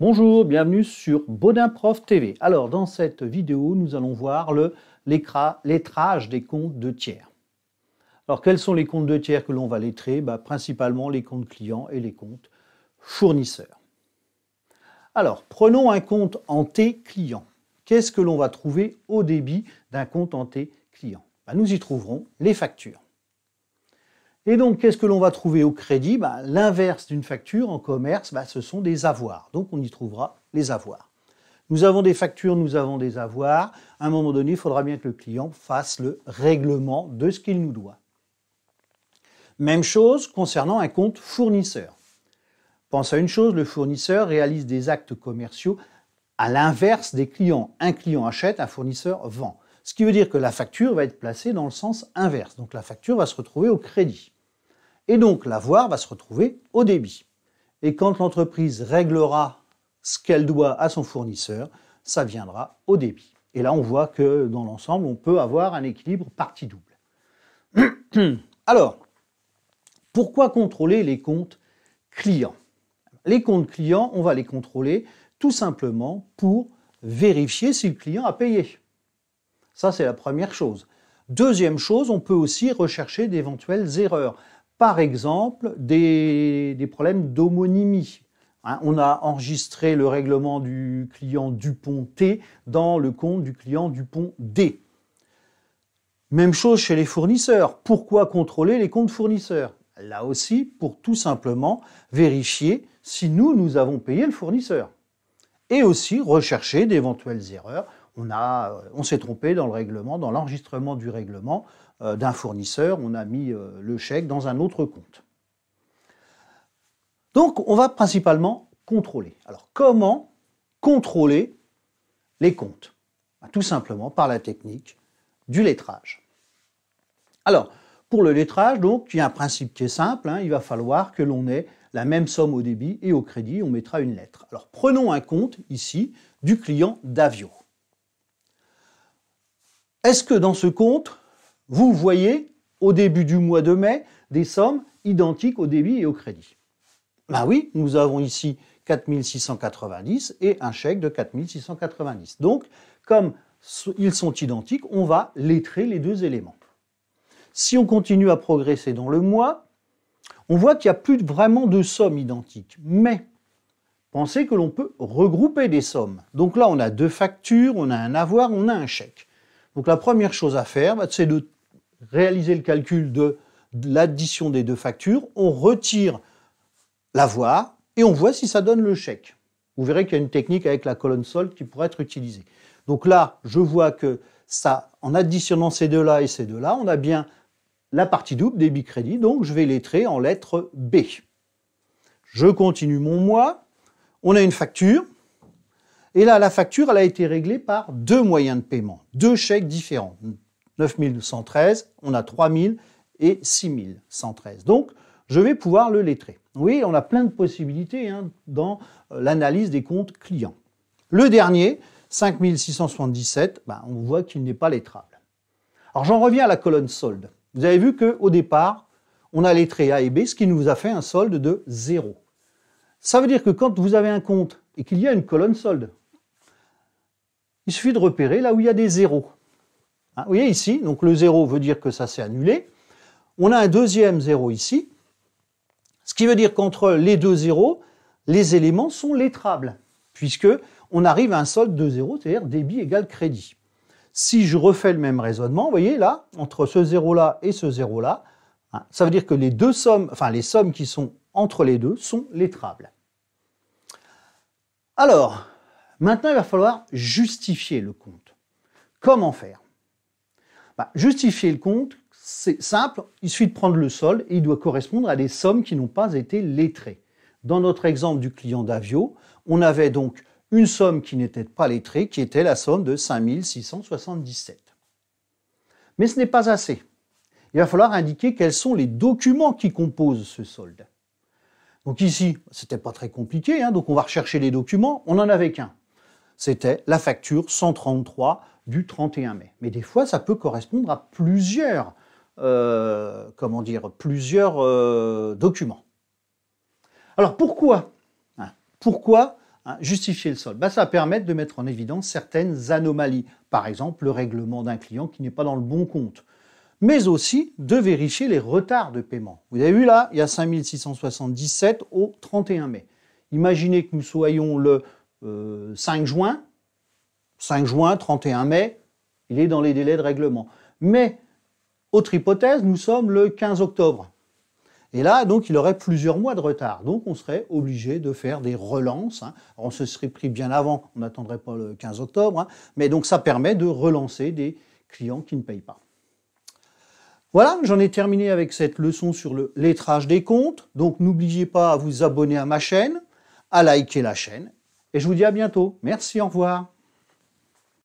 Bonjour, bienvenue sur Baudin Prof TV. Alors dans cette vidéo, nous allons voir le lettrage des comptes de tiers. Alors quels sont les comptes de tiers que l'on va lettrer bah, Principalement les comptes clients et les comptes fournisseurs. Alors prenons un compte en T client. Qu'est-ce que l'on va trouver au débit d'un compte en T client bah, Nous y trouverons les factures. Et donc, qu'est-ce que l'on va trouver au crédit bah, L'inverse d'une facture en commerce, bah, ce sont des avoirs. Donc, on y trouvera les avoirs. Nous avons des factures, nous avons des avoirs. À un moment donné, il faudra bien que le client fasse le règlement de ce qu'il nous doit. Même chose concernant un compte fournisseur. Pense à une chose, le fournisseur réalise des actes commerciaux à l'inverse des clients. Un client achète, un fournisseur vend. Ce qui veut dire que la facture va être placée dans le sens inverse. Donc la facture va se retrouver au crédit. Et donc l'avoir va se retrouver au débit. Et quand l'entreprise réglera ce qu'elle doit à son fournisseur, ça viendra au débit. Et là, on voit que dans l'ensemble, on peut avoir un équilibre partie double. Alors, pourquoi contrôler les comptes clients Les comptes clients, on va les contrôler tout simplement pour vérifier si le client a payé. Ça, c'est la première chose. Deuxième chose, on peut aussi rechercher d'éventuelles erreurs par exemple des, problèmes d'homonymie. Hein, on a enregistré le règlement du client Dupont T dans le compte du client Dupont D. Même chose chez les fournisseurs. Pourquoi contrôler les comptes fournisseurs Là aussi, pour tout simplement vérifier si nous, nous avons payé le fournisseur. Et aussi rechercher d'éventuelles erreurs on, a, euh, on s'est trompé dans le règlement, dans l'enregistrement du règlement euh, d'un fournisseur, on a mis euh, le chèque dans un autre compte. Donc on va principalement contrôler. Alors comment contrôler les comptes bah, Tout simplement par la technique du lettrage. Alors, pour le lettrage, donc, il y a un principe qui est simple, hein. il va falloir que l'on ait la même somme au débit et au crédit, on mettra une lettre. Alors prenons un compte ici du client Davio. Est-ce que dans ce compte, vous voyez au début du mois de mai des sommes identiques au débit et au crédit Ben oui, nous avons ici 4690 et un chèque de 4690. Donc, comme ils sont identiques, on va lettrer les deux éléments. Si on continue à progresser dans le mois, on voit qu'il n'y a plus vraiment de sommes identiques. Mais pensez que l'on peut regrouper des sommes. Donc là, on a deux factures, on a un avoir, on a un chèque. Donc la première chose à faire, bah, c'est de réaliser le calcul de l'addition des deux factures. On retire la voie et on voit si ça donne le chèque. Vous verrez qu'il y a une technique avec la colonne solde qui pourrait être utilisée. Donc là, je vois que ça, en additionnant ces deux-là et ces deux-là, on a bien la partie double débit crédit, donc je vais l'être en lettre B. Je continue mon mois. On a une facture et là, la facture, elle a été réglée par deux moyens de paiement, deux chèques différents. 9113, on a 3000 et 6113. Donc, je vais pouvoir le lettrer. Oui, on a plein de possibilités hein, dans euh, l'analyse des comptes clients. Le dernier, 5677, 677, ben, on voit qu'il n'est pas lettrable. Alors, j'en reviens à la colonne solde. Vous avez vu qu'au départ, on a lettré A et B, ce qui nous a fait un solde de 0. Ça veut dire que quand vous avez un compte et qu'il y a une colonne solde, il suffit de repérer là où il y a des zéros. Hein, vous voyez ici, donc le zéro veut dire que ça s'est annulé. On a un deuxième zéro ici, ce qui veut dire qu'entre les deux zéros, les éléments sont lettrables, puisque on arrive à un solde de zéro, c'est-à-dire débit égale crédit. Si je refais le même raisonnement, vous voyez là, entre ce zéro-là et ce zéro-là, hein, ça veut dire que les deux sommes, enfin les sommes qui sont entre les deux sont lettrables. Alors, Maintenant, il va falloir justifier le compte. Comment faire bah, Justifier le compte, c'est simple, il suffit de prendre le solde et il doit correspondre à des sommes qui n'ont pas été lettrées. Dans notre exemple du client d'Avio, on avait donc une somme qui n'était pas lettrée, qui était la somme de 5677. Mais ce n'est pas assez. Il va falloir indiquer quels sont les documents qui composent ce solde. Donc ici, n'était pas très compliqué, hein, donc on va rechercher les documents, on n'en avait qu'un c'était la facture 133 du 31 mai. Mais des fois, ça peut correspondre à plusieurs, euh, comment dire, plusieurs euh, documents. Alors pourquoi hein, Pourquoi hein, justifier le solde ben, Ça va permettre de mettre en évidence certaines anomalies. Par exemple, le règlement d'un client qui n'est pas dans le bon compte. Mais aussi de vérifier les retards de paiement. Vous avez vu là, il y a 5677 au 31 mai. Imaginez que nous soyons le 5 euh, juin, 5 juin, 31 mai, il est dans les délais de règlement. Mais, autre hypothèse, nous sommes le 15 octobre. Et là, donc, il aurait plusieurs mois de retard. Donc, on serait obligé de faire des relances. Hein. on se serait pris bien avant, on n'attendrait pas le 15 octobre. Hein. Mais donc, ça permet de relancer des clients qui ne payent pas. Voilà, j'en ai terminé avec cette leçon sur le lettrage des comptes. Donc, n'oubliez pas à vous abonner à ma chaîne, à liker la chaîne et je vous dis à bientôt. Merci, au revoir.